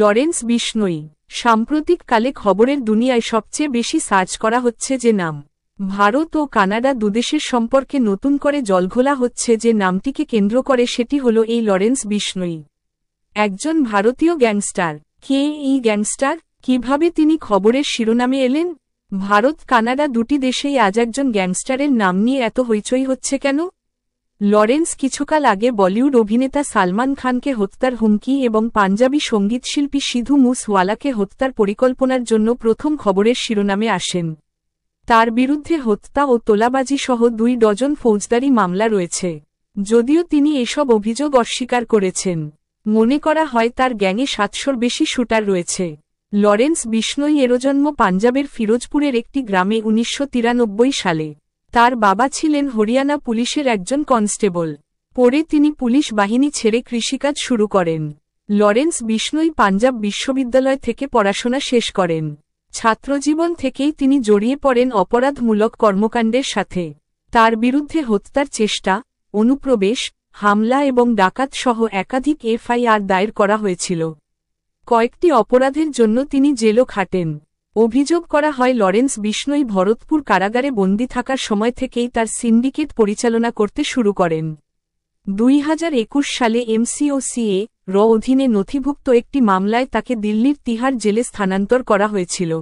Lawrence Bishnoi সাম্প্রতিককালে খবরের দুনিয়ায় সবচেয়ে বেশি সার্চ করা হচ্ছে যে নাম ভারত ও কানাডা দুদেশের সম্পর্কে নতুন করে জলঘোলা হচ্ছে যে নামটিকে কেন্দ্র করে সেটি হল এই লরেন্স বিষ্ণই একজন ভারতীয় গ্যাংস্টার কে এই গ্যাংস্টার কিভাবে তিনি খবরের শিরোনামে এলেন ভারত কানাডা দুটি দেশেই আজ একজন গ্যাংস্টারের নাম নিয়ে এত হইচই হচ্ছে কেন লরেন্স কিছুকাল আগে বলিউড অভিনেতা সালমান খানকে হত্যার হুমকি এবং পাঞ্জাবি সঙ্গীতশিল্পী সিধু মুসওয়ালাকে হত্যার পরিকল্পনার জন্য প্রথম খবরের শিরোনামে আসেন তার বিরুদ্ধে হত্যা ও তোলাবাজি সহ দুই ডজন ফৌজদারি মামলা রয়েছে যদিও তিনি এসব অভিযোগ অস্বীকার করেছেন মনে করা হয় তার গ্যাংয়ে সাতশোর বেশি শুটার রয়েছে লরেন্স বিষ্ণই এরজন্ম পাঞ্জাবের ফিরোজপুরের একটি গ্রামে উনিশশো সালে তার বাবা ছিলেন হরিয়ানা পুলিশের একজন কনস্টেবল পরে তিনি পুলিশ বাহিনী ছেড়ে কৃষিকাজ শুরু করেন লরেন্স বিষ্ণুই পাঞ্জাব বিশ্ববিদ্যালয় থেকে পড়াশোনা শেষ করেন ছাত্রজীবন থেকেই তিনি জড়িয়ে পড়েন অপরাধমূলক কর্মকাণ্ডের সাথে তার বিরুদ্ধে হত্যার চেষ্টা অনুপ্রবেশ হামলা এবং ডাকাত সহ একাধিক এফআইআর দায়ের করা হয়েছিল কয়েকটি অপরাধের জন্য তিনি জেলও খাটেন অভিযোগ করা হয় লরেন্স বিষ্ণই ভরতপুর কারাগারে বন্দি থাকার সময় থেকেই তার সিন্ডিকেট পরিচালনা করতে শুরু করেন দুই সালে এমসিওসিএ র অধীনে নথিভুক্ত একটি মামলায় তাকে দিল্লির তিহার জেলে স্থানান্তর করা হয়েছিল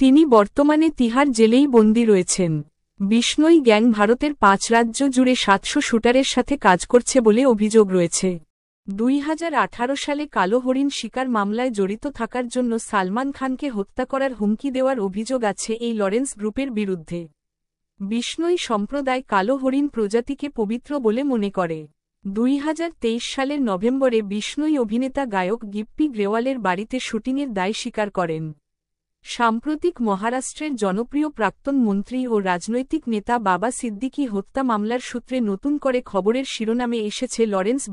তিনি বর্তমানে তিহার জেলেই বন্দী রয়েছেন বিষ্ণই গ্যাং ভারতের পাঁচ রাজ্য জুড়ে সাতশো শুটারের সাথে কাজ করছে বলে অভিযোগ রয়েছে দুই সালে কালো হরিণ শিকার মামলায় জড়িত থাকার জন্য সালমান খানকে হত্যা করার হুমকি দেওয়ার অভিযোগ আছে এই লরেন্স গ্রুপের বিরুদ্ধে বিষ্ণুই সম্প্রদায় কালো হরিণ প্রজাতিকে পবিত্র বলে মনে করে দুই সালের নভেম্বরে বিষ্ণুই অভিনেতা গায়ক গিপ্পি গ্রেওয়ালের বাড়িতে শুটিংয়ের দায় স্বীকার করেন সাম্প্রতিক মহারাষ্ট্রের জনপ্রিয় প্রাক্তন মন্ত্রী ও রাজনৈতিক নেতা বাবা সিদ্দিকি হত্যা মামলার সূত্রে নতুন করে খবরের শিরোনামে এসেছে লরেন্স